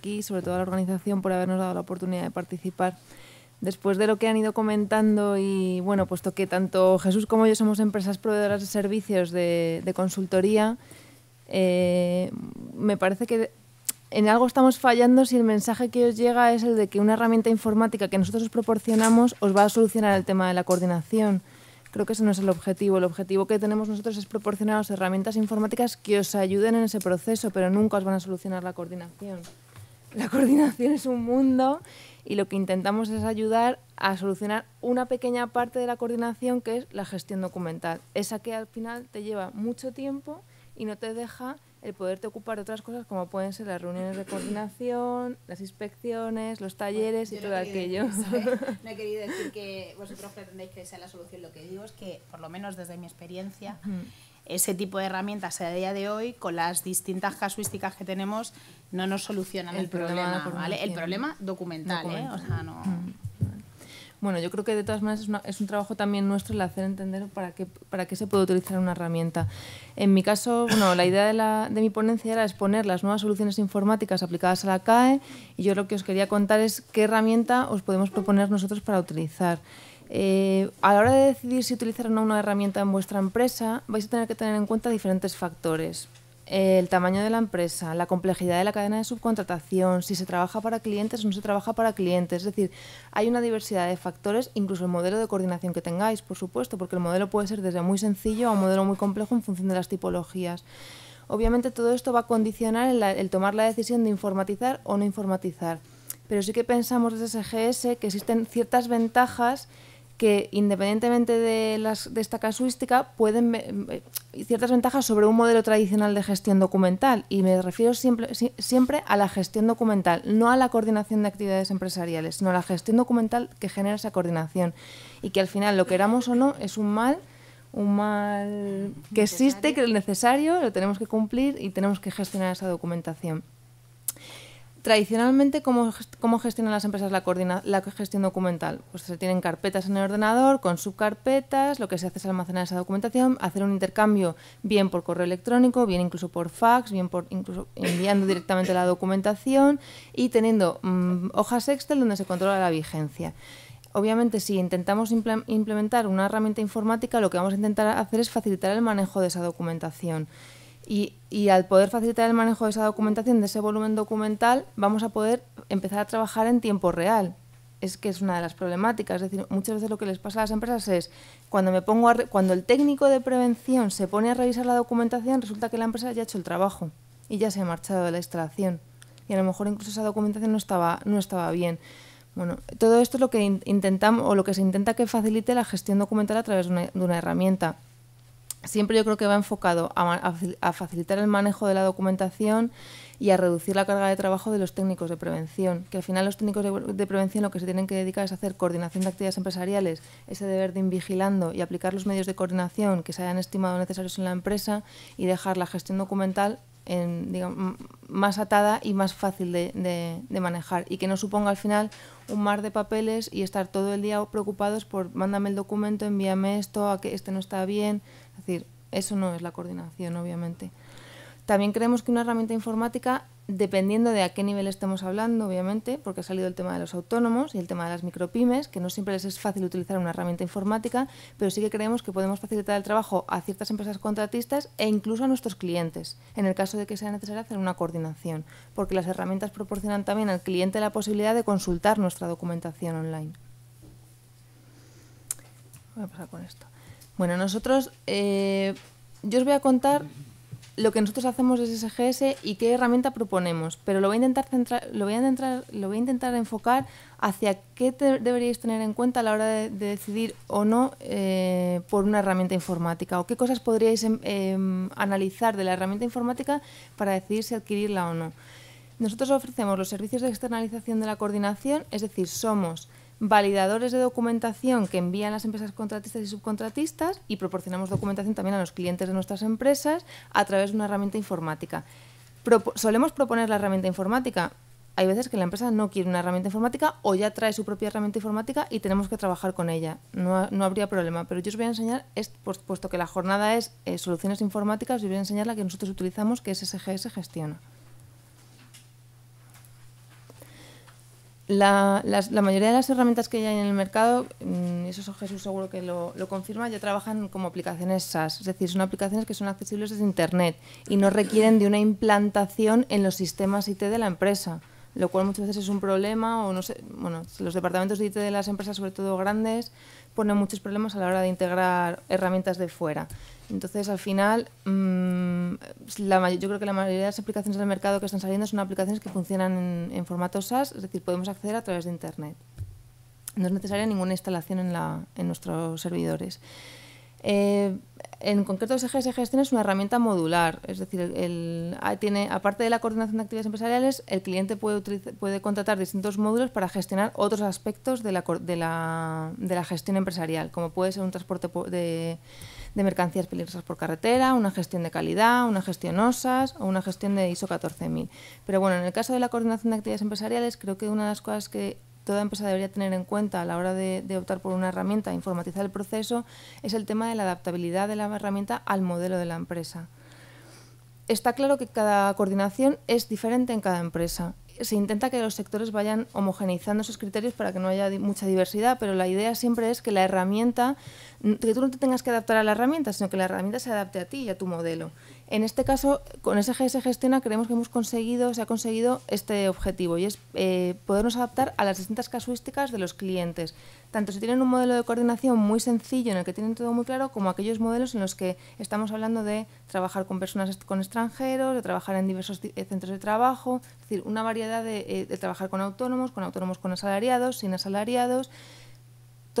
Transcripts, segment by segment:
aquí, sobre todo a la organización por habernos dado la oportunidad de participar. Después de lo que han ido comentando y bueno, puesto que tanto Jesús como yo somos empresas proveedoras de servicios de, consultoría, eh, me parece que en algo estamos fallando si el mensaje que os llega es el de que una herramienta informática que nosotros os proporcionamos os va a solucionar el tema de la coordinación. Creo que ese no es el objetivo. El objetivo que tenemos nosotros es proporcionaros herramientas informáticas que os ayuden en ese proceso, pero nunca os van a solucionar la coordinación la coordinación es un mundo y lo que intentamos es ayudar a solucionar una pequeña parte de la coordinación que es la gestión documental. Esa que al final te lleva mucho tiempo y no te deja el poderte ocupar de otras cosas como pueden ser las reuniones de coordinación, las inspecciones, los talleres y todo aquello. no decir que vosotros pretendéis que sea la solución, lo que digo es que, por lo menos desde mi experiencia, ese tipo de herramientas a día de hoy, con las distintas casuísticas que tenemos, no nos solucionan el, problema, El problema documental, ¿eh? mm. Bueno, yo creo que de todas maneras es, un trabajo también nuestro el hacer entender para qué, para qué se puede utilizar una herramienta. En mi caso, bueno, la idea de mi ponencia era exponer las nuevas soluciones informáticas aplicadas a la CAE y yo lo que os quería contar es qué herramienta os podemos proponer nosotros para utilizar. Eh, a la hora de decidir si utilizar o no una herramienta en vuestra empresa, vais a tener que tener en cuenta diferentes factores. El tamaño de la empresa, la complejidad de la cadena de subcontratación, si se trabaja para clientes o no se trabaja para clientes. Es decir, hay una diversidad de factores, incluso el modelo de coordinación que tengáis, por supuesto, porque el modelo puede ser desde muy sencillo a un modelo muy complejo en función de las tipologías. Obviamente todo esto va a condicionar el, el tomar la decisión de informatizar o no informatizar. Pero sí que pensamos desde SGS que existen ciertas ventajas que independientemente de, esta casuística pueden ver ciertas ventajas sobre un modelo tradicional de gestión documental y me refiero siempre, siempre a la gestión documental, no a la coordinación de actividades empresariales, sino a la gestión documental que genera esa coordinación y que al final lo queramos o no es un mal un mal que existe, que es necesario, lo tenemos que cumplir y tenemos que gestionar esa documentación. Tradicionalmente, ¿cómo, ¿cómo, gestionan las empresas la, la gestión documental? Pues se tienen carpetas en el ordenador, con subcarpetas, lo que se hace es almacenar esa documentación, hacer un intercambio bien por correo electrónico, bien incluso por fax, bien por incluso enviando directamente la documentación y teniendo mm, hojas Excel donde se controla la vigencia. Obviamente, si intentamos implementar una herramienta informática, lo que vamos a intentar hacer es facilitar el manejo de esa documentación. Y, al poder facilitar el manejo de esa documentación, de ese volumen documental, vamos a poder empezar a trabajar en tiempo real. Es que es una de las problemáticas. Es decir, muchas veces lo que les pasa a las empresas es cuando me pongo cuando el técnico de prevención se pone a revisar la documentación, resulta que la empresa ya ha hecho el trabajo y ya se ha marchado de la instalación. Y a lo mejor incluso esa documentación no estaba, no estaba bien. Bueno, todo esto es lo que intentamos o lo que se intenta que facilite la gestión documental a través de una herramienta siempre yo creo que va enfocado a, facilitar el manejo de la documentación y a reducir la carga de trabajo de los técnicos de prevención, que al final los técnicos de, prevención lo que se tienen que dedicar es a hacer coordinación de actividades empresariales, ese deber de invigilando vigilando y aplicar los medios de coordinación que se hayan estimado necesarios en la empresa y dejar la gestión documental en, más atada y más fácil de, de, manejar y que no suponga al final un mar de papeles y estar todo el día preocupados por mándame el documento, envíame esto, a que este no está bien. Es decir, eso no es la coordinación, obviamente. También creemos que una herramienta informática, dependiendo de a qué nivel estemos hablando, obviamente, porque ha salido el tema de los autónomos y el tema de las micropymes, que no siempre les es fácil utilizar una herramienta informática, pero sí que creemos que podemos facilitar el trabajo a ciertas empresas contratistas e incluso a nuestros clientes, en el caso de que sea necesario hacer una coordinación, porque las herramientas proporcionan también al cliente la posibilidad de consultar nuestra documentación online. Voy a pasar con esto. Bueno, nosotros, eh, yo os voy a contar lo que nosotros hacemos desde SGS y qué herramienta proponemos, pero lo voy a intentar, centrar, lo voy a intentar, lo voy a intentar enfocar hacia qué deberíais tener en cuenta a la hora de, decidir o no eh, por una herramienta informática o qué cosas podríais em, em, analizar de la herramienta informática para decidir si adquirirla o no. Nosotros ofrecemos los servicios de externalización de la coordinación, es decir, somos validadores de documentación que envían las empresas contratistas y subcontratistas y proporcionamos documentación también a los clientes de nuestras empresas a través de una herramienta informática. solemos proponer la herramienta informática. Hay veces que la empresa no quiere una herramienta informática o ya trae su propia herramienta informática y tenemos que trabajar con ella. No, habría problema. Pero yo os voy a enseñar, puesto que la jornada es eh, soluciones informáticas, os voy a enseñar la que nosotros utilizamos, que es SGS Gestiona. la, la, mayoría de las herramientas que hay en el mercado, mm, y eso Jesús seguro que lo, lo, confirma, ya trabajan como aplicaciones SaaS, es decir, son aplicaciones que son accesibles desde Internet y no requieren de una implantación en los sistemas IT de la empresa, lo cual muchas veces es un problema o no bueno, los departamentos de IT de las empresas, sobre todo grandes, pone muchos problemas a la hora de integrar herramientas de fuera. Entonces, al final, mm, yo creo que la mayoría de las aplicaciones del mercado que están saliendo son aplicaciones que funcionan en, formatosas, SaaS, es decir, podemos acceder a través de Internet. No es necesaria ninguna instalación en, la, en nuestros servidores. Eh, en concreto, los ejes de gestión es una herramienta modular, es decir, el, tiene, aparte de la coordinación de actividades empresariales, el cliente puede, puede contratar distintos módulos para gestionar otros aspectos de la, de la, de la gestión empresarial, como puede ser un transporte de, de, mercancías peligrosas por carretera, una gestión de calidad, una gestión OSAS o una gestión de ISO 14000. Pero bueno, en el caso de la coordinación de actividades empresariales, creo que una de las cosas que toda empresa debería tener en cuenta a la hora de, optar por una herramienta, e informatizar el proceso, es el tema de la adaptabilidad de la herramienta al modelo de la empresa. Está claro que cada coordinación es diferente en cada empresa se intenta que los sectores vayan homogeneizando esos criterios para que no haya mucha diversidad, pero la idea siempre es que la herramienta, que tú no te tengas que adaptar a la herramienta, sino que la herramienta se adapte a ti y a tu modelo. En este caso, con SGS Gestiona creemos que hemos conseguido, se ha conseguido este objetivo y es eh, podernos adaptar a las distintas casuísticas de los clientes. Tanto si tienen un modelo de coordinación muy sencillo en el que tienen todo muy claro, como aquellos modelos en los que estamos hablando de trabajar con personas con extranjeros, de trabajar en diversos eh, centros de trabajo, es decir, una variedad de, eh, de trabajar con autónomos, con autónomos con asalariados, sin asalariados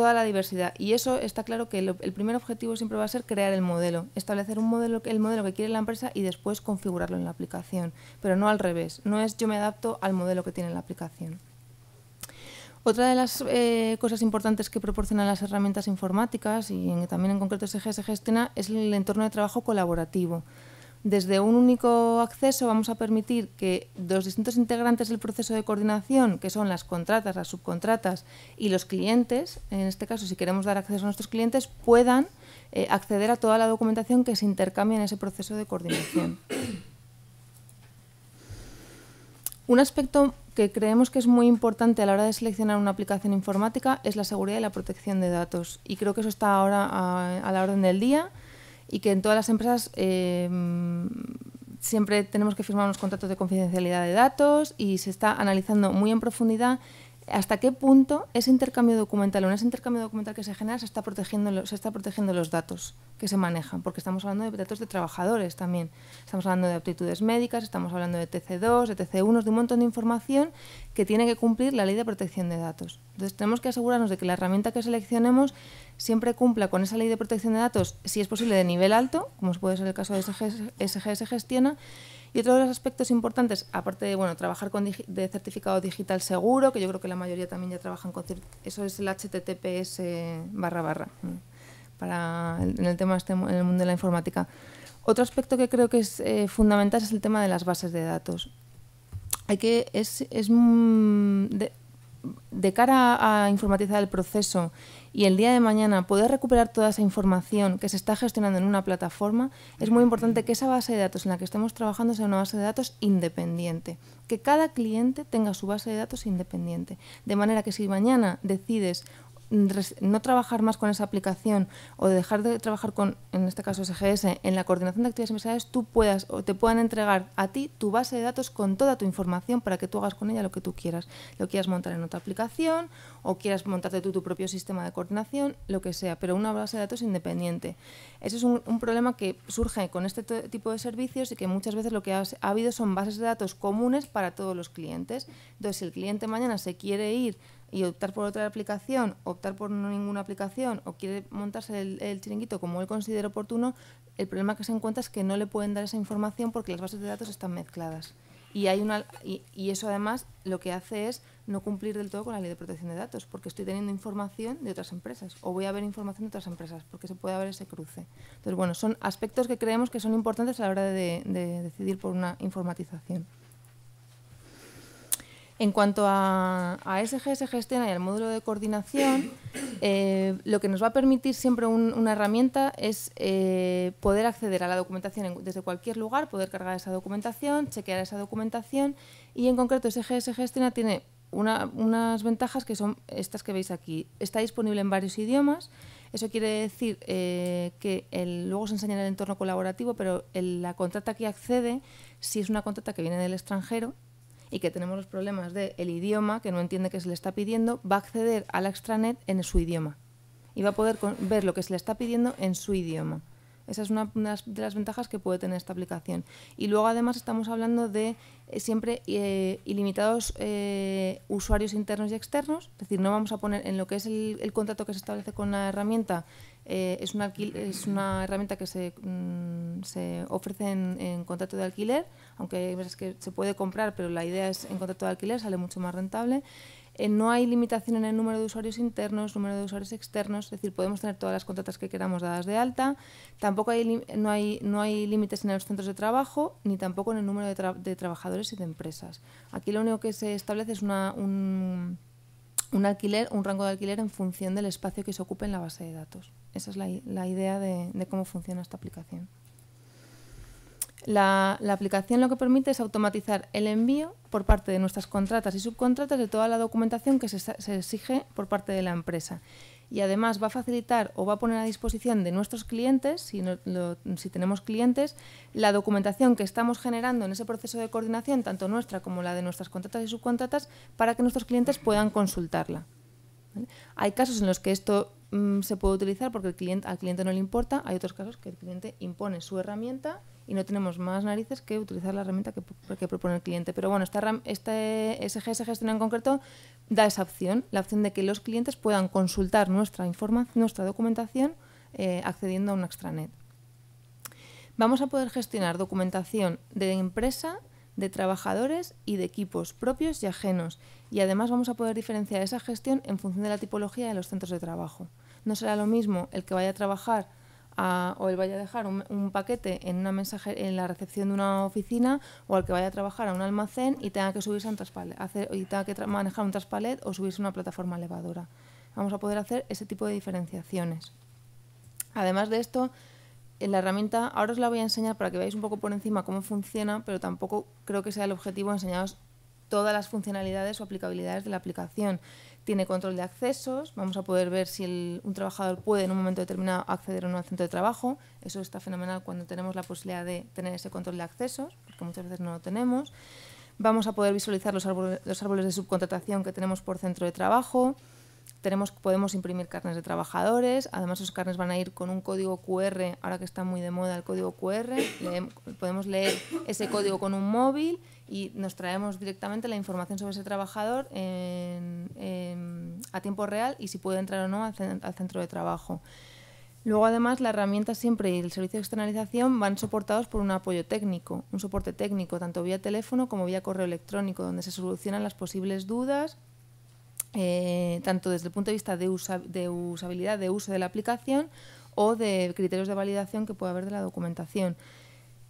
toda la diversidad. Y eso está claro que el primer objetivo siempre va a ser crear el modelo, establecer un modelo, el modelo que quiere la empresa y después configurarlo en la aplicación. Pero no al revés, no es yo me adapto al modelo que tiene la aplicación. Otra de las eh, cosas importantes que proporcionan las herramientas informáticas y también en concreto SGS gestiona es el entorno de trabajo colaborativo. Desde un único acceso vamos a permitir que los distintos integrantes del proceso de coordinación, que son las contratas, las subcontratas y los clientes, en este caso si queremos dar acceso a nuestros clientes, puedan eh, acceder a toda la documentación que se intercambia en ese proceso de coordinación. Un aspecto que creemos que es muy importante a la hora de seleccionar una aplicación informática es la seguridad y la protección de datos. Y creo que eso está ahora a la orden del día y que en todas las empresas em, siempre tenemos que firmar unos contratos de confidencialidad de datos y se está analizando muy en profundidad hasta qué punto ese intercambio documental o ese intercambio documental que se genera se está protegiendo se está protegiendo los datos que se manejan porque estamos hablando de datos de trabajadores también estamos hablando de aptitudes médicas estamos hablando de TC2 de TC1 de un montón de información que tiene que cumplir la ley de protección de datos entonces tenemos que asegurarnos de que la herramienta que seleccionemos siempre cumpla con esa ley de protección de datos si es posible de nivel alto como puede ser el caso de SGS, SGS gestiona y otro de los aspectos importantes, aparte de bueno, trabajar con de certificado digital seguro, que yo creo que la mayoría también ya trabajan con eso es el HTTPS barra barra para en el tema este, en el mundo de la informática. Otro aspecto que creo que es eh, fundamental es el tema de las bases de datos. Hay que es, mm, de cara a informatizar el proceso y el día de mañana poder recuperar toda esa información que se está gestionando en una plataforma, es muy importante que esa base de datos en la que estemos trabajando sea una base de datos independiente, que cada cliente tenga su base de datos independiente, de manera que si mañana decides no trabajar más con esa aplicación o dejar de trabajar con, en este caso SGS, en la coordinación de actividades empresariales, tú puedas o te puedan entregar a ti tu base de datos con toda tu información para que tú hagas con ella lo que tú quieras. Lo quieras montar en otra aplicación o quieras montarte tú tu propio sistema de coordinación, lo que sea, pero una base de datos independiente. Ese es un, problema que surge con este tipo de servicios y que muchas veces lo que ha, ha habido son bases de datos comunes para todos los clientes. Entonces, si el cliente mañana se quiere ir y optar por otra aplicación, optar por ninguna aplicación o quiere montarse el, chiringuito como él considera oportuno, el problema que se encuentra es que no le pueden dar esa información porque las bases de datos están mezcladas. Y, hay una, y, eso además lo que hace es no cumplir del todo con la ley de protección de datos, porque estoy teniendo información de otras empresas o voy a ver información de otras empresas, porque se puede haber ese cruce. Entonces, bueno, son aspectos que creemos que son importantes a la hora de decidir por una informatización. En cuanto a, a SGS y al módulo de coordinación, eh, lo que nos va a permitir siempre una herramienta es eh, poder acceder a la documentación desde cualquier lugar, poder cargar esa documentación, chequear esa documentación y en concreto SGS Gestena tiene unas ventajas que son estas que veis aquí. Está disponible en varios idiomas. Eso quiere decir eh, que el, luego se enseña en el entorno colaborativo, pero la contrata que accede, si es una contrata que viene del extranjero, y que tenemos los problemas del idioma, que no entiende qué se le está pidiendo, va a acceder a la extranet en su idioma y va a poder ver lo que se le está pidiendo en su idioma. Esa es una, de las ventajas que puede tener esta aplicación. Y luego además estamos hablando de eh, siempre eh, ilimitados eh, usuarios internos y externos, es decir, no vamos a poner en lo que es el, el contrato que se establece con la herramienta eh, es, una herramienta que se, mm, ofrece en, contrato de alquiler, aunque veces que se puede comprar, pero la idea es en contrato de alquiler, sale mucho más rentable. Eh, no hay limitación en el número de usuarios internos, número de usuarios externos, es decir, podemos tener todas las contratas que queramos dadas de alta. Tampoco hay, no, hay, límites en los centros de trabajo, ni tampoco en el número de, trabajadores y de empresas. Aquí lo único que se establece es un, alquiler, un rango de alquiler en función del espacio que se ocupe en la base de datos esa es la, idea de, cómo funciona esta aplicación. La, aplicación lo que permite es automatizar el envío por parte de nuestras contratas y subcontratas de toda la documentación que se, exige por parte de la empresa. Y además va a facilitar o va a poner a disposición de nuestros clientes, si, si tenemos clientes, la documentación que estamos generando en ese proceso de coordinación, tanto nuestra como la de nuestras contratas y subcontratas, para que nuestros clientes puedan consultarla. Hay casos en los que esto se puede utilizar porque cliente, al cliente no le importa. Hay otros casos que el cliente impone su herramienta y no tenemos más narices que utilizar la herramienta que, propone el cliente. Pero bueno, esta, este SGS Gestión en concreto da esa opción, la opción de que los clientes puedan consultar nuestra, nuestra documentación accediendo a una extranet. Vamos a poder gestionar documentación de empresa, de trabajadores y de equipos propios y ajenos. Y además vamos a poder diferenciar esa gestión en función de la tipología de los centros de trabajo no será lo mismo el que vaya a trabajar a, o el vaya a dejar un, paquete en una en la recepción de una oficina o al que vaya a trabajar a un almacén y tenga que subirse a un traspalet, y tenga que manejar un traspalet o subirse a una plataforma elevadora. Vamos a poder hacer ese tipo de diferenciaciones. Además de esto, la herramienta ahora os la voy a enseñar para que veáis un poco por encima cómo funciona, pero tampoco creo que sea el objetivo enseñaros todas las funcionalidades o aplicabilidades de la aplicación tiene control de accesos, vamos a poder ver si un trabajador puede en un momento determinado acceder o no al centro de trabajo, eso está fenomenal cuando tenemos la posibilidad de tener ese control de accesos, porque muchas veces no lo tenemos. Vamos a poder visualizar los árboles de subcontratación que tenemos por centro de trabajo, podemos imprimir carnes de trabajadores, además esos carnes van a ir con un código QR, ahora que está muy de moda el código QR, podemos leer ese código con un móvil y nos traemos directamente la información sobre ese trabajador a tiempo real y si puede entrar o no al, al centro de trabajo. Luego, además, la herramienta siempre y el servicio de externalización van soportados por un apoyo técnico, un soporte técnico, tanto vía teléfono como vía correo electrónico, donde se solucionan las posibles dudas, eh, tanto desde el punto de vista de, de usabilidad, de uso de la aplicación o de criterios de validación que pueda haber de la documentación.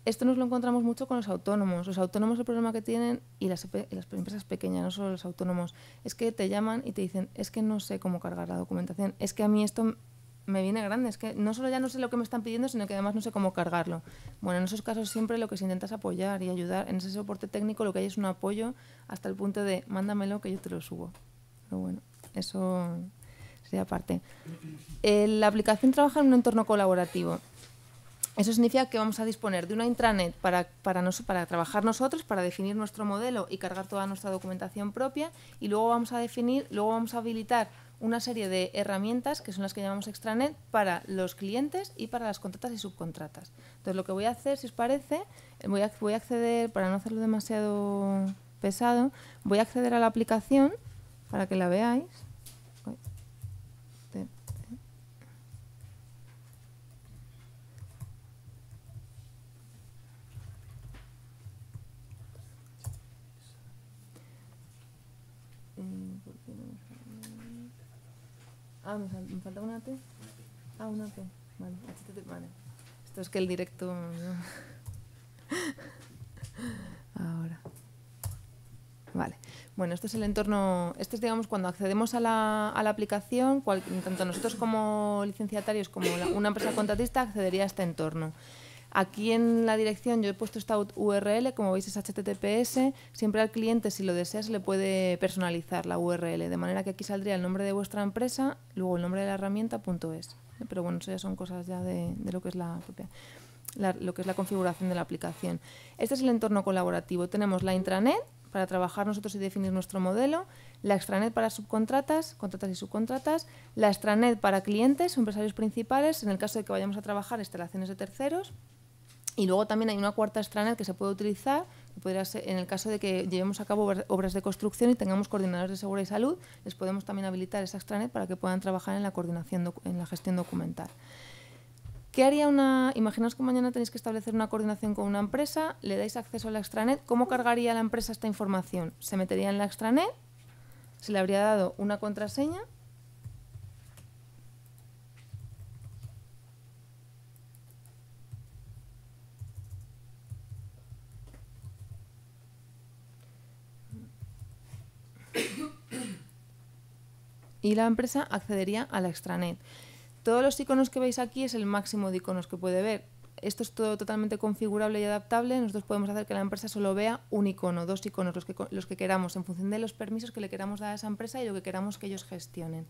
Esto nos lo encontramos mucho con los autónomos. Los autónomos el problema que tienen, y las, y las, empresas pequeñas, no solo los autónomos, es que te llaman y te dicen, es que no sé cómo cargar la documentación, es que a mí esto me viene grande, es que no solo ya no sé lo que me están pidiendo, sino que además no sé cómo cargarlo. Bueno, en esos casos siempre lo que se intenta es apoyar y ayudar. En ese soporte técnico lo que hay es un apoyo hasta el punto de, mándamelo que yo te lo subo pero bueno, eso sería aparte. Eh, la aplicación trabaja en un entorno colaborativo. Eso significa que vamos a disponer de una intranet para, para, para trabajar nosotros, para definir nuestro modelo y cargar toda nuestra documentación propia y luego vamos a definir, luego vamos a habilitar una serie de herramientas que son las que llamamos extranet para los clientes y para las contratas y subcontratas. Entonces lo que voy a hacer, si os parece, eh, voy voy a acceder, para no hacerlo demasiado pesado, voy a acceder a la aplicación para que la veáis. Ah, me, falta una T. Ah, una T. Vale, vale. Esto es que el directo. Ahora. Vale. Bueno, este es el entorno, este es digamos cuando accedemos a la, aplicación, tanto nosotros como licenciatarios como una empresa contratista accedería a este entorno. Aquí en la dirección yo he puesto esta URL, como veis es HTTPS, siempre al cliente si lo deseas le puede personalizar la URL, de manera que aquí saldría el nombre de vuestra empresa, luego el nombre de la herramienta, punto es. Pero bueno, eso ya son cosas ya de, lo que es la propia. lo que es la configuración de la aplicación. Este es el entorno colaborativo. Tenemos la intranet, para trabajar nosotros y definir nuestro modelo, la extranet para subcontratas, contratas y subcontratas, la extranet para clientes empresarios principales, en el caso de que vayamos a trabajar instalaciones de terceros, y luego también hay una cuarta extranet que se puede utilizar, que en el caso de que llevemos a cabo obras de construcción y tengamos coordinadores de seguridad y salud, les podemos también habilitar esa extranet para que puedan trabajar en la coordinación en la gestión documental. ¿Qué haría una... Imaginaos que mañana tenéis que establecer una coordinación con una empresa, le dais acceso a la extranet, ¿cómo cargaría la empresa esta información? Se metería en la extranet, se le habría dado una contraseña y la empresa accedería a la extranet. Todos los iconos que veis aquí es el máximo de iconos que puede ver. Esto es todo totalmente configurable y adaptable. Nosotros podemos hacer que la empresa solo vea un icono, dos iconos, los que, queramos, en función de los permisos que le queramos dar a esa empresa y lo que queramos que ellos gestionen.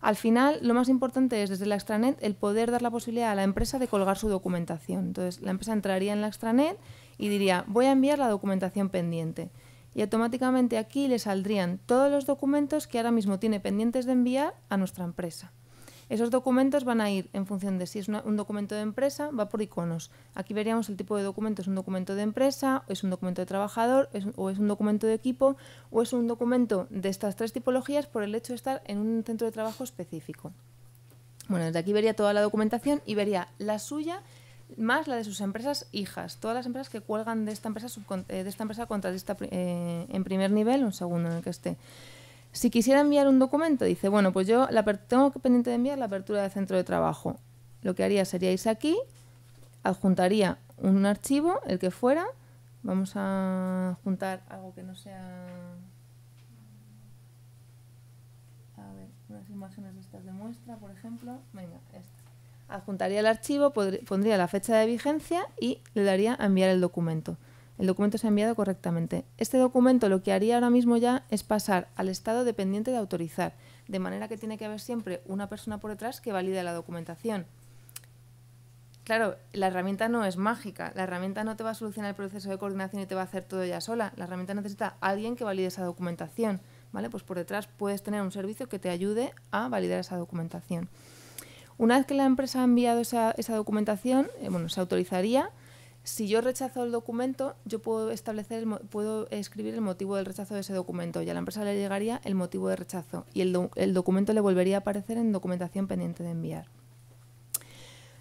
Al final, lo más importante es desde la extranet el poder dar la posibilidad a la empresa de colgar su documentación. Entonces, la empresa entraría en la extranet y diría, voy a enviar la documentación pendiente. Y automáticamente aquí le saldrían todos los documentos que ahora mismo tiene pendientes de enviar a nuestra empresa. Esos documentos van a ir en función de si es un documento de empresa, va por iconos. Aquí veríamos el tipo de documento, es un documento de empresa, es un documento de trabajador, es, o es un documento de equipo, o es un documento de estas tres tipologías por el hecho de estar en un centro de trabajo específico. Bueno, desde aquí vería toda la documentación y vería la suya más la de sus empresas hijas, todas las empresas que cuelgan de esta empresa, eh, de esta empresa contratista eh, en primer nivel, un segundo en el que esté. Si quisiera enviar un documento, dice, bueno, pues yo la tengo pendiente de enviar la apertura del centro de trabajo. Lo que haría sería irse aquí, adjuntaría un archivo, el que fuera. Vamos a juntar algo que no sea... A ver, unas imágenes de estas de muestra, por ejemplo. Venga, esta. Adjuntaría el archivo, pondría la fecha de vigencia y le daría a enviar el documento. El documento se ha enviado correctamente. Este documento lo que haría ahora mismo ya es pasar al estado dependiente de autorizar, de manera que tiene que haber siempre una persona por detrás que valide la documentación. Claro, la herramienta no es mágica, la herramienta no te va a solucionar el proceso de coordinación y te va a hacer todo ya sola, la herramienta necesita a alguien que valide esa documentación, ¿vale? Pues por detrás puedes tener un servicio que te ayude a validar esa documentación. Una vez que la empresa ha enviado esa, documentación, eh, bueno, se autorizaría si yo rechazo el documento, yo puedo establecer, puedo escribir el motivo del rechazo de ese documento y a la empresa le llegaría el motivo de rechazo y el, documento le volvería a aparecer en documentación pendiente de enviar.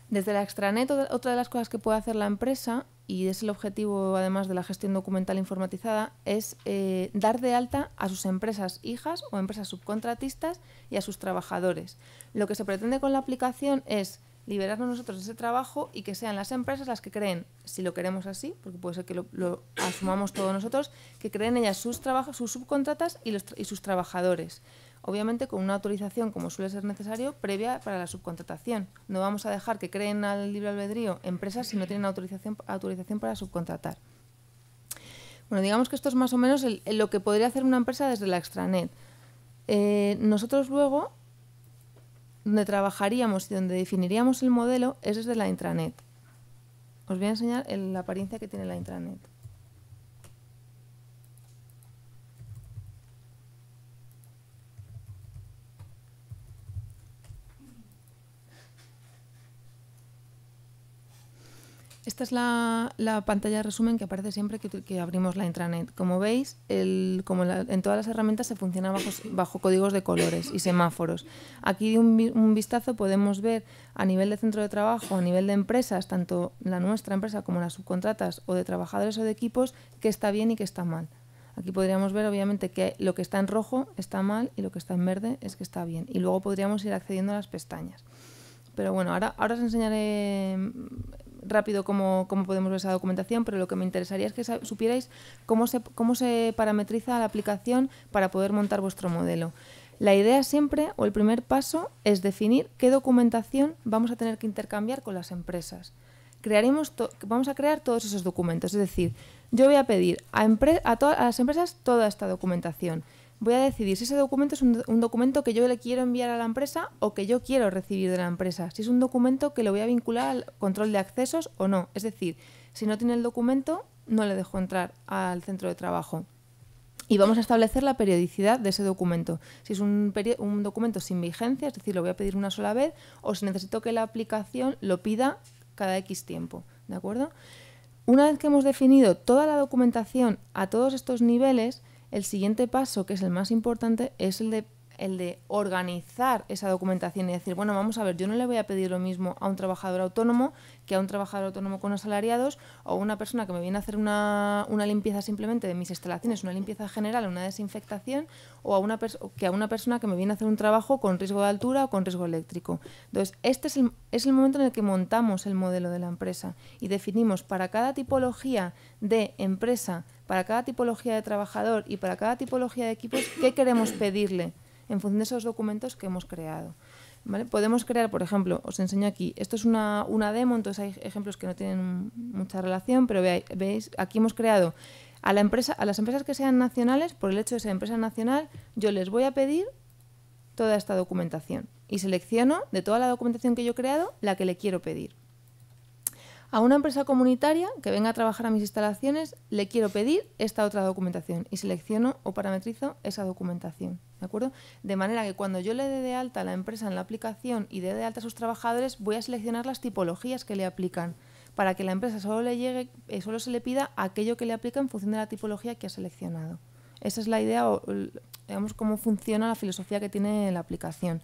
Desde la extranet, otra de las cosas que puede hacer la empresa, y es el objetivo además de la gestión documental informatizada, es eh, dar de alta a sus empresas hijas o empresas subcontratistas y a sus trabajadores. Lo que se pretende con la aplicación es liberarnos nosotros de ese trabajo y que sean las empresas las que creen, si lo queremos así, porque puede ser que lo, asumamos todos nosotros, que creen ellas sus, trabajos, sus subcontratas y, sus trabajadores obviamente con una autorización, como suele ser necesario, previa para la subcontratación. No vamos a dejar que creen al libre albedrío empresas si no tienen autorización, autorización para subcontratar. Bueno, digamos que esto es más o menos lo que podría hacer una empresa desde la extranet. Eh, nosotros luego donde trabajaríamos y donde definiríamos el modelo es desde la intranet. Os voy a enseñar el, la apariencia que tiene la intranet. Esta es la, pantalla de resumen que aparece siempre que, abrimos la intranet. Como veis, en todas las herramientas se funciona bajo, códigos de colores y semáforos. Aquí de un, vistazo podemos ver a nivel de centro de trabajo, a nivel de empresas, tanto la nuestra empresa como las subcontratas o de trabajadores o de equipos, qué está bien y qué está mal. Aquí podríamos ver obviamente que lo que está en rojo está mal y lo que está en verde es que está bien. Y luego podríamos ir accediendo a las pestañas. Pero bueno, ahora, ahora os enseñaré rápido como podemos ver esa documentación, pero lo que me interesaría es que supierais cómo se, cómo se parametriza la aplicación para poder montar vuestro modelo. La idea siempre, o el primer paso, es definir qué documentación vamos a tener que intercambiar con las empresas. Crearemos vamos a crear todos esos documentos, es decir, yo voy a pedir a, a, a las empresas toda esta documentación voy a decidir si ese documento es un, documento que yo le quiero enviar a la empresa o que yo quiero recibir de la empresa. Si es un documento que lo voy a vincular al control de accesos o no. Es decir, si no tiene el documento, no le dejo entrar al centro de trabajo. Y vamos a establecer la periodicidad de ese documento. Si es un, documento sin vigencia, es decir, lo voy a pedir una sola vez, o si necesito que la aplicación lo pida cada X tiempo. ¿De acuerdo? Una vez que hemos definido toda la documentación a todos estos niveles, el siguiente paso, que es el más importante, es el de el de organizar esa documentación y decir, bueno, vamos a ver, yo no le voy a pedir lo mismo a un trabajador autónomo que a un trabajador autónomo con asalariados o una persona que me viene a hacer una, una limpieza simplemente de mis instalaciones, una limpieza general, una desinfectación, o a una que a una persona que me viene a hacer un trabajo con riesgo de altura o con riesgo eléctrico. Entonces, este es el, es el momento en el que montamos el modelo de la empresa y definimos para cada tipología de empresa, para cada tipología de trabajador y para cada tipología de equipos, qué queremos pedirle en función de esos documentos que hemos creado. Podemos crear, por ejemplo, os enseño aquí, esto es una, demo, entonces hay ejemplos que no tienen mucha relación, pero veis, aquí hemos creado a, la empresa, a las empresas que sean nacionales, por el hecho de ser empresa nacional, yo les voy a pedir toda esta documentación y selecciono de toda la documentación que yo he creado la que le quiero pedir. A una empresa comunitaria que venga a trabajar a mis instalaciones le quiero pedir esta otra documentación y selecciono o parametrizo esa documentación. ¿De acuerdo? De manera que cuando yo le dé de alta a la empresa en la aplicación y dé de alta a sus trabajadores, voy a seleccionar las tipologías que le aplican para que la empresa solo, le llegue, eh, solo se le pida aquello que le aplica en función de la tipología que ha seleccionado. Esa es la idea, o, digamos, cómo funciona la filosofía que tiene la aplicación.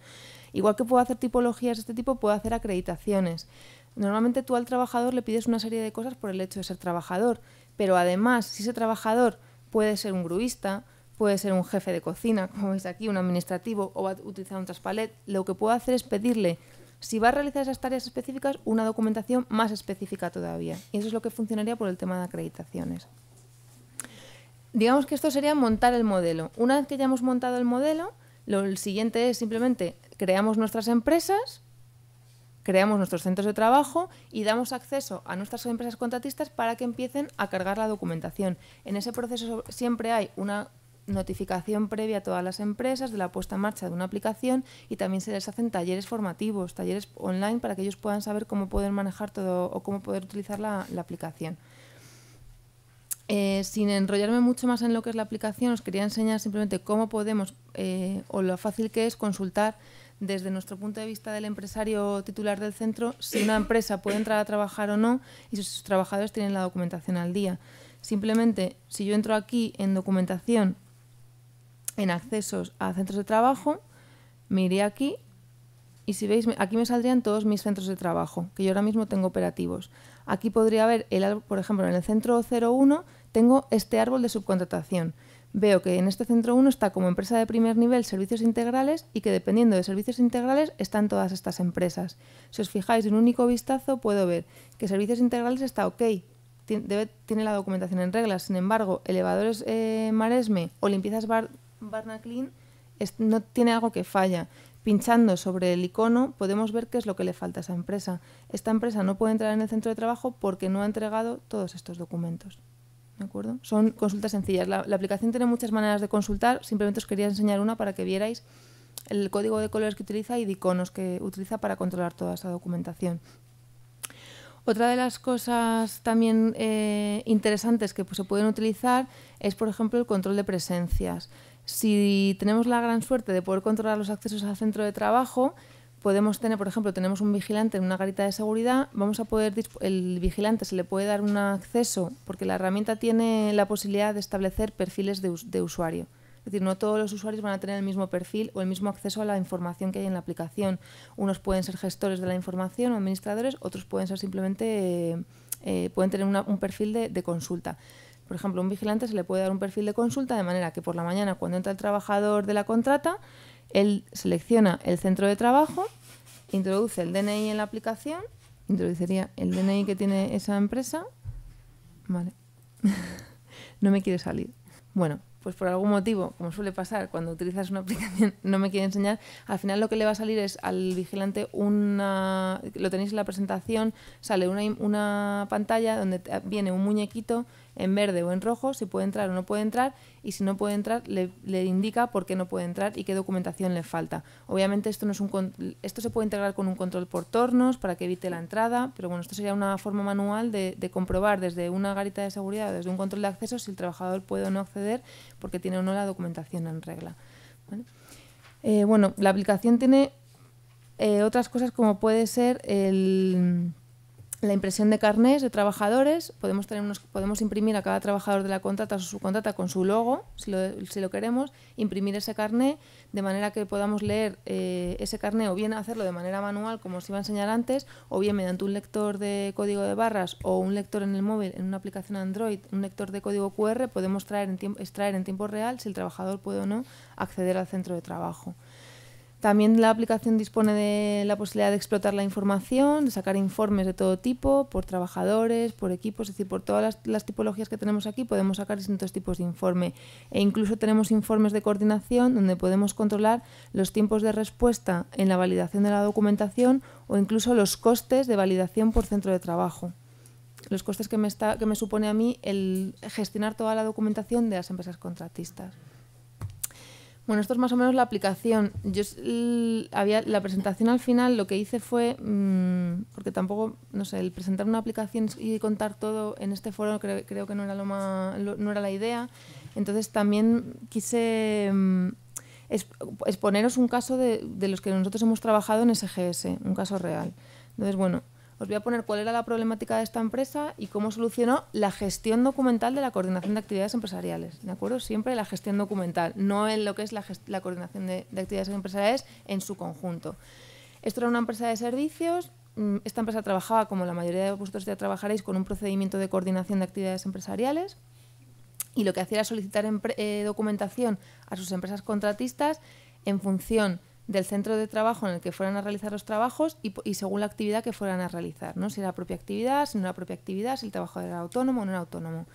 Igual que puedo hacer tipologías de este tipo, puedo hacer acreditaciones. Normalmente tú al trabajador le pides una serie de cosas por el hecho de ser trabajador, pero además, si ese trabajador puede ser un gruista, puede ser un jefe de cocina, como veis aquí, un administrativo, o va a utilizar un traspalet, lo que puedo hacer es pedirle, si va a realizar esas tareas específicas, una documentación más específica todavía. Y eso es lo que funcionaría por el tema de acreditaciones. Digamos que esto sería montar el modelo. Una vez que ya hemos montado el modelo, lo siguiente es simplemente creamos nuestras empresas, creamos nuestros centros de trabajo y damos acceso a nuestras empresas contratistas para que empiecen a cargar la documentación. En ese proceso siempre hay una notificación previa a todas las empresas de la puesta en marcha de una aplicación y también se les hacen talleres formativos, talleres online para que ellos puedan saber cómo poder manejar todo o cómo poder utilizar la, aplicación. Eh, sin enrollarme mucho más en lo que es la aplicación, os quería enseñar simplemente cómo podemos eh, o lo fácil que es consultar desde nuestro punto de vista del empresario titular del centro, si una empresa puede entrar a trabajar o no y si sus trabajadores tienen la documentación al día. Simplemente, si yo entro aquí en documentación, en accesos a centros de trabajo, me iré aquí y si veis, aquí me saldrían todos mis centros de trabajo, que yo ahora mismo tengo operativos. Aquí podría ver, el, por ejemplo, en el centro 01 tengo este árbol de subcontratación veo que en este centro 1 está como empresa de primer nivel servicios integrales y que dependiendo de servicios integrales están todas estas empresas. Si os fijáis en un único vistazo puedo ver que servicios integrales está ok, tiene la documentación en reglas, sin embargo, elevadores eh, Maresme o limpiezas Barnaclean no tiene algo que falla. Pinchando sobre el icono podemos ver qué es lo que le falta a esa empresa. Esta empresa no puede entrar en el centro de trabajo porque no ha entregado todos estos documentos. Son consultas sencillas. La, aplicación tiene muchas maneras de consultar. Simplemente os quería enseñar una para que vierais el código de colores que utiliza y de iconos que utiliza para controlar toda esa documentación. Otra de las cosas también eh, interesantes que pues, se pueden utilizar es, por ejemplo, el control de presencias. Si tenemos la gran suerte de poder controlar los accesos al centro de trabajo, podemos tener, por ejemplo, tenemos un vigilante en una garita de seguridad, vamos a poder, el vigilante se le puede dar un acceso, porque la herramienta tiene la posibilidad de establecer perfiles de, usuario. Es decir, no todos los usuarios van a tener el mismo perfil o el mismo acceso a la información que hay en la aplicación. Unos pueden ser gestores de la información o administradores, otros pueden ser simplemente, eh, eh, pueden tener un perfil de, consulta. Por ejemplo, un vigilante se le puede dar un perfil de consulta de manera que por la mañana, cuando entra el trabajador de la contrata, él selecciona el centro de trabajo, introduce el DNI en la aplicación, introduciría el DNI que tiene esa empresa. Vale. no me quiere salir. Bueno, pues por algún motivo, como suele pasar cuando utilizas una aplicación, no me quiere enseñar, al final lo que le va a salir es al vigilante una... Lo tenéis en la presentación, sale una, una pantalla donde viene un muñequito en verde o en rojo si puede entrar o no puede entrar y si no puede entrar le, indica por qué no puede entrar y qué documentación le falta. Obviamente esto, no es un, esto se puede integrar con un control por tornos para que evite la entrada, pero bueno, esto sería una forma manual de, comprobar desde una garita de seguridad desde un control de acceso si el trabajador puede o no acceder porque tiene o no la documentación en regla. Eh, bueno, la aplicación tiene eh, otras cosas como puede ser el la impresión de carnés de trabajadores, podemos, tener unos, podemos imprimir a cada trabajador de la contrata o subcontrata con su logo, si lo, queremos, imprimir ese carné de manera que podamos leer eh, ese carné o bien hacerlo de manera manual, como os iba a enseñar antes, o bien mediante un lector de código de barras o un lector en el móvil, en una aplicación Android, un lector de código QR, podemos traer extraer en tiempo real si el trabajador puede o no acceder al centro de trabajo. También la aplicación dispone de la posibilidad de explotar la información, de sacar informes de todo tipo, por trabajadores, por equipos, es decir, por todas las, tipologías que tenemos aquí podemos sacar distintos tipos de informe. E incluso tenemos informes de coordinación donde podemos controlar los tiempos de respuesta en la validación de la documentación o incluso los costes de validación por centro de trabajo. Los costes que me, que me supone a mí el gestionar toda la documentación de las empresas contratistas. Bueno, esto es más o menos la aplicación. Yo había la presentación al final lo que hice fue mm, porque tampoco, no sé, el presentar una aplicación y contar todo en este foro creo, que no era lo no era la idea. Entonces también quise mm, exponeros un caso de, de los que nosotros hemos trabajado en SGS, un caso real. Entonces, bueno, os voy a poner cuál era la problemática de esta empresa y cómo solucionó la gestión documental de la coordinación de actividades empresariales. ¿De acuerdo? Siempre la gestión documental, no en lo que es la, coordinación de, actividades empresariales en su conjunto. Esto era una empresa de servicios. Mm, esta empresa trabajaba, como la mayoría de vosotros ya trabajaréis, con un procedimiento de coordinación de actividades empresariales y lo que hacía era solicitar eh, documentación a sus empresas contratistas en función del centro de trabajo en el que fueran a realizar los trabajos y, según la actividad que fueran a realizar, ¿no? si era propia actividad, si no era propia actividad, si el trabajo era autónomo o no era autónomo.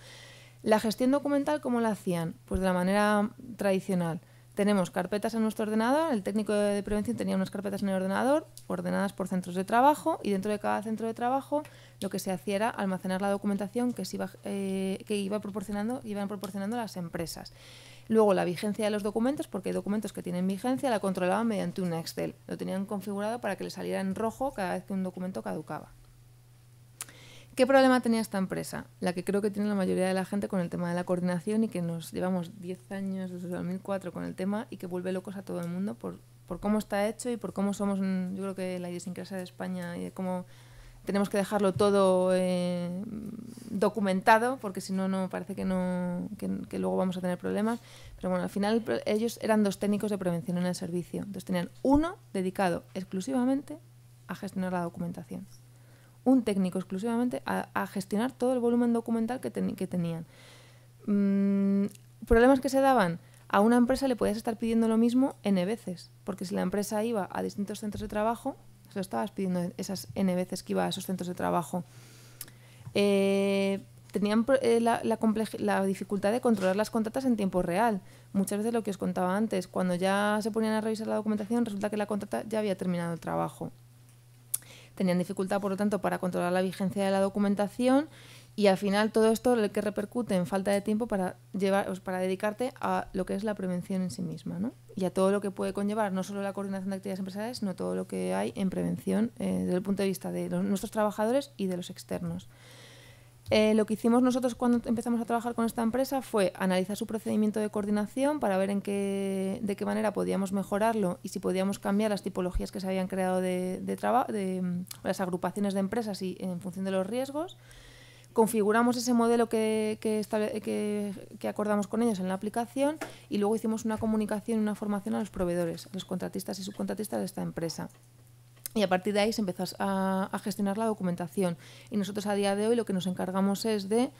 La gestión documental, ¿cómo la hacían? Pues de la manera tradicional. Tenemos carpetas en nuestro ordenador, el técnico de prevención tenía unas carpetas en el ordenador ordenadas por centros de trabajo y dentro de cada centro de trabajo lo que se hacía era almacenar la documentación que, iba, eh, que iban proporcionando las empresas. Luego la vigencia de los documentos, porque hay documentos que tienen vigencia, la controlaban mediante un Excel. Lo tenían configurado para que le saliera en rojo cada vez que un documento caducaba. ¿Qué problema tenía esta empresa? La que creo que tiene la mayoría de la gente con el tema de la coordinación y que nos llevamos 10 años desde 2004 con el tema y que vuelve locos a todo el mundo por, por cómo está hecho y por cómo somos, mm, yo creo que la idiosincrasia de España y de cómo tenemos que dejarlo todo eh, documentado, porque si no, no parece que, no, que, luego vamos a tener problemas. Pero bueno, al final ellos eran dos técnicos de prevención en el servicio. Entonces tenían uno dedicado exclusivamente a gestionar la documentación. Un técnico exclusivamente a, gestionar todo el volumen documental que, tenían. Mm, problemas que se daban. A una empresa le podías estar pidiendo lo mismo N veces, porque si la empresa iba a distintos centros de trabajo, ...que pues lo estabas pidiendo esas N veces que iba a esos centros de trabajo. Eh, tenían eh, la, la, dificultad de controlar las contratas en tiempo real. Muchas veces lo que os contaba antes, cuando ya se ponían a revisar la documentación, resulta que la contrata ya había terminado el trabajo. Tenían dificultad, por lo tanto, para controlar la vigencia de la documentación y al final todo esto lo que repercute en falta de tiempo para, llevar, para dedicarte a lo que es la prevención en sí misma, ¿no? Y a todo lo que puede conllevar, no solo la coordinación de actividades empresariales, sino todo lo que hay en prevención eh, desde el punto de vista de nuestros trabajadores y de los externos. Eh, lo que hicimos nosotros cuando empezamos a trabajar con esta empresa fue analizar su procedimiento de coordinación para ver en qué, de qué manera podíamos mejorarlo y si podíamos cambiar las tipologías que se habían creado de, de mm, las agrupaciones de empresas y en función de los riesgos configuramos ese modelo que, que, acordamos con ellos en la aplicación y luego hicimos una comunicación y una formación a los proveedores, a los contratistas y subcontratistas de esta empresa. Y a partir de ahí se empezó a gestionar la documentación. Y nosotros a día de hoy lo que nos encargamos es de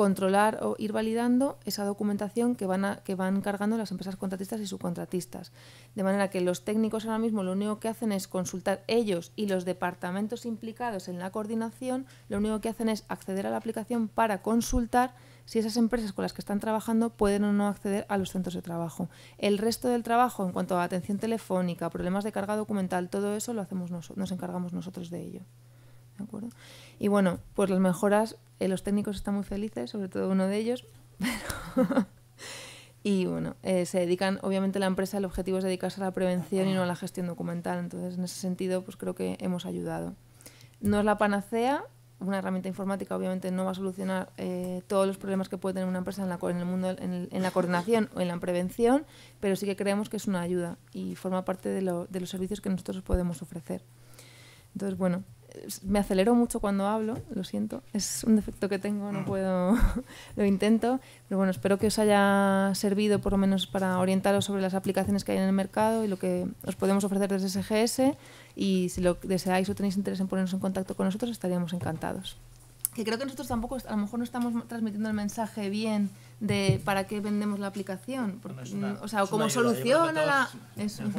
controlar o ir validando esa documentación que van, a, que van cargando las empresas contratistas y subcontratistas. De manera que los técnicos ahora mismo lo único que hacen es consultar ellos y los departamentos implicados en la coordinación, lo único que hacen es acceder a la aplicación para consultar si esas empresas con las que están trabajando pueden o no acceder a los centros de trabajo. El resto del trabajo, en cuanto a atención telefónica, problemas de carga documental, todo eso lo hacemos nos, nos encargamos nosotros de ello. ¿De acuerdo? Y bueno, pues las mejoras, eh, los técnicos están muy felices, sobre todo uno de ellos. y bueno, eh, se dedican, obviamente la empresa, el objetivo es dedicarse a la prevención y no a la gestión documental. Entonces, en ese sentido, pues creo que hemos ayudado. No es la panacea, una herramienta informática obviamente no va a solucionar eh, todos los problemas que puede tener una empresa en, la, el mundo en, la coordinación o en la prevención, pero sí que creemos que es una ayuda y forma parte de, de los servicios que nosotros podemos ofrecer. Entonces, bueno, me acelero mucho cuando hablo, lo siento, es un defecto que tengo, no ah. puedo, lo intento, pero bueno, espero que os haya servido por lo menos para orientaros sobre las aplicaciones que hay en el mercado y lo que os podemos ofrecer desde SGS y si lo deseáis o tenéis interés en ponernos en contacto con nosotros, estaríamos encantados que creo que nosotros tampoco, a lo mejor no estamos transmitiendo el mensaje bien de para qué vendemos la aplicación, o sea, como solución a la...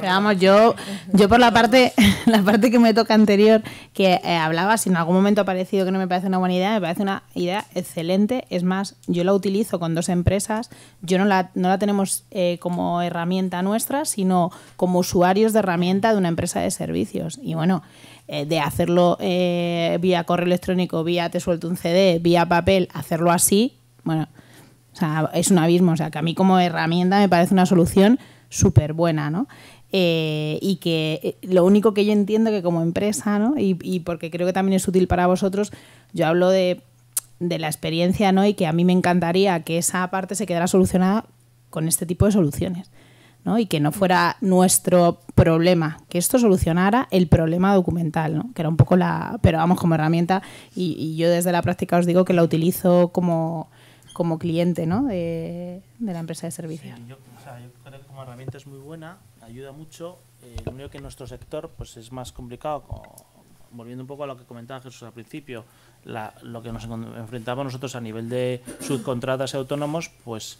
vamos, yo, yo por la parte, la parte que me toca anterior, que eh, hablaba, si en algún momento ha parecido que no me parece una buena idea, me parece una idea excelente, es más, yo la utilizo con dos empresas, yo no la, tenemos eh, como herramienta nuestra, sino como usuarios de herramienta de una empresa de servicios. Y bueno, eh, de hacerlo eh, vía correo electrónico, vía te suelto un CD, vía papel, hacerlo así, bueno, o sea, es un abismo. O sea, que a mí como herramienta me parece una solución súper buena, ¿no? Eh, y que lo único que yo entiendo que como empresa, ¿no? Y, porque creo que también es útil para vosotros, yo hablo de, de la experiencia, ¿no? Y que a mí me encantaría que esa parte se quedara solucionada con este tipo de soluciones y que no fuera nuestro problema, que esto solucionara el problema documental, ¿no? que era un poco la, pero vamos, como herramienta, y, yo desde la práctica os digo que la utilizo como, como cliente ¿no? de, de la empresa de servicios. yo, creo que como herramienta es muy buena, ayuda mucho, eh, lo único que en nuestro sector pues es más complicado, volviendo un poco a lo que comentaba Jesús al principio, lo que nos enfrentamos nosotros a nivel de subcontratas y autónomos, pues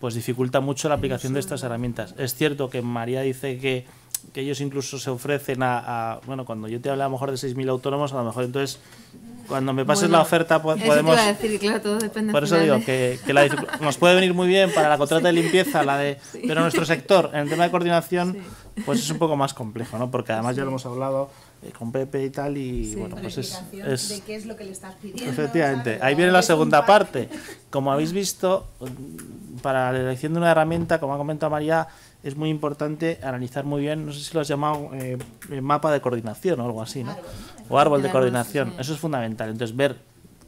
pues dificulta mucho la aplicación de estas herramientas. Es cierto que María dice que, que ellos incluso se ofrecen a, a, bueno, cuando yo te hablé a lo mejor de 6.000 autónomos, a lo mejor entonces cuando me pases la oferta podemos... Eso decir, claro, todo depende por eso digo que, que la nos puede venir muy bien para la contrata de limpieza, la de... Pero nuestro sector, en el tema de coordinación, pues es un poco más complejo, ¿no? Porque además ya lo hemos hablado, eh, con Pepe y tal, y bueno, pues es, De qué es lo que le estás pidiendo. Efectivamente, ahí viene la segunda parte. Como habéis visto, para la elección de una herramienta, como ha comentado María, es muy importante analizar muy bien, no sé si lo has llamado eh, mapa de coordinación o algo así, ¿no? O árbol de coordinación, eso es fundamental. Entonces, ver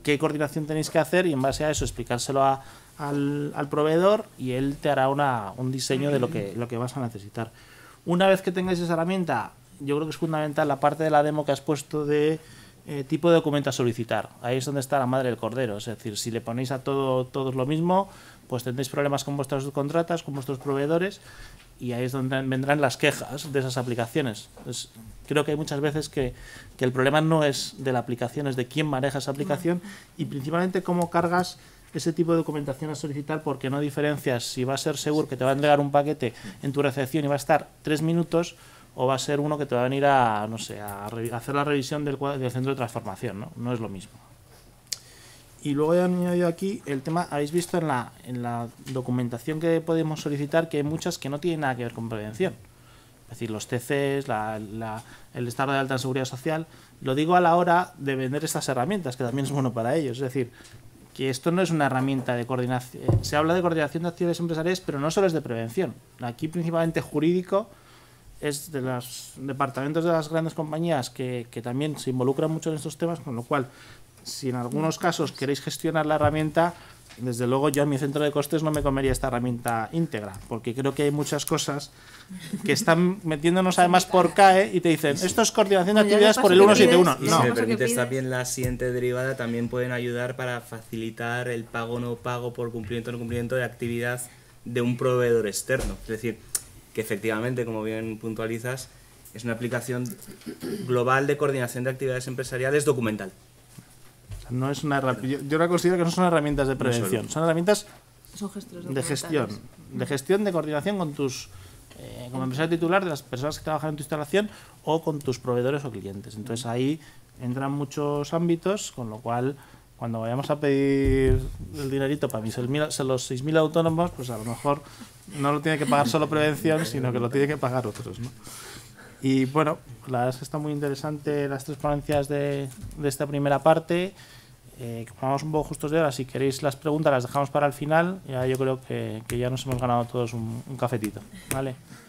qué coordinación tenéis que hacer y en base a eso explicárselo al, proveedor y él te hará un diseño de lo que, lo que vas a necesitar. Una vez que tengáis esa herramienta yo creo que es fundamental la parte de la demo que has puesto de eh, tipo de documento a solicitar. Ahí es donde está la madre del cordero. Es decir, si le ponéis a todo, todos lo mismo, pues tendréis problemas con vuestras contratas, con vuestros proveedores, y ahí es donde vendrán las quejas de esas aplicaciones. creo que hay muchas veces que, que, el problema no es de la aplicación, es de quién maneja esa aplicación y principalmente cómo cargas ese tipo de documentación a solicitar porque no diferencias si va a ser seguro que te va a entregar un paquete en tu recepción y va a estar tres minutos o va a ser uno que te va a venir a, no sé, a hacer la revisión del, del centro de transformación, ¿no? No es lo mismo. Y luego he añadido aquí el tema, habéis visto en la, en la documentación que podemos solicitar que hay muchas que no tienen nada que ver con prevención. Es decir, los TCs, la, el Estado de alta en seguridad social. Lo digo a la hora de vender estas herramientas, que también es bueno para ellos. Es decir, que esto no es una herramienta de coordinación. Eh, se habla de coordinación de actividades empresariales, pero no solo es de prevención. Aquí principalmente jurídico es de los departamentos de las grandes compañías que, también se involucran mucho en estos temas, con lo cual, si en algunos casos queréis gestionar la herramienta, desde luego yo en mi centro de costes no me comería esta herramienta íntegra, porque creo que hay muchas cosas que están metiéndonos además por CAE ¿eh? y te dicen, esto es coordinación de actividades por el 171. No. Si me está bien la siguiente derivada, también pueden ayudar para facilitar el pago no pago por cumplimiento no cumplimiento de actividad de un proveedor externo. Es decir, que efectivamente, como bien puntualizas, es una aplicación global de coordinación de actividades empresariales documental. No es una yo, yo considero que no son herramientas de prevención, son herramientas de gestión, de gestión, de coordinación con tus empresa eh, como empresario titular de las personas que trabajan en tu instalación o con tus proveedores o clientes. Entonces ahí entran muchos ámbitos, con lo cual cuando vayamos a pedir el dinerito para mis los 6.000 autónomos, pues a lo mejor no lo tiene que pagar solo prevención, sino que lo tiene que pagar otros. ¿no? Y bueno, la verdad es que está muy interesante las tres ponencias de, de esta primera parte. Eh, vamos un poco justos de hora, si queréis las preguntas las dejamos para el final. Ya yo creo que, que ya nos hemos ganado todos un, un cafetito. ¿vale?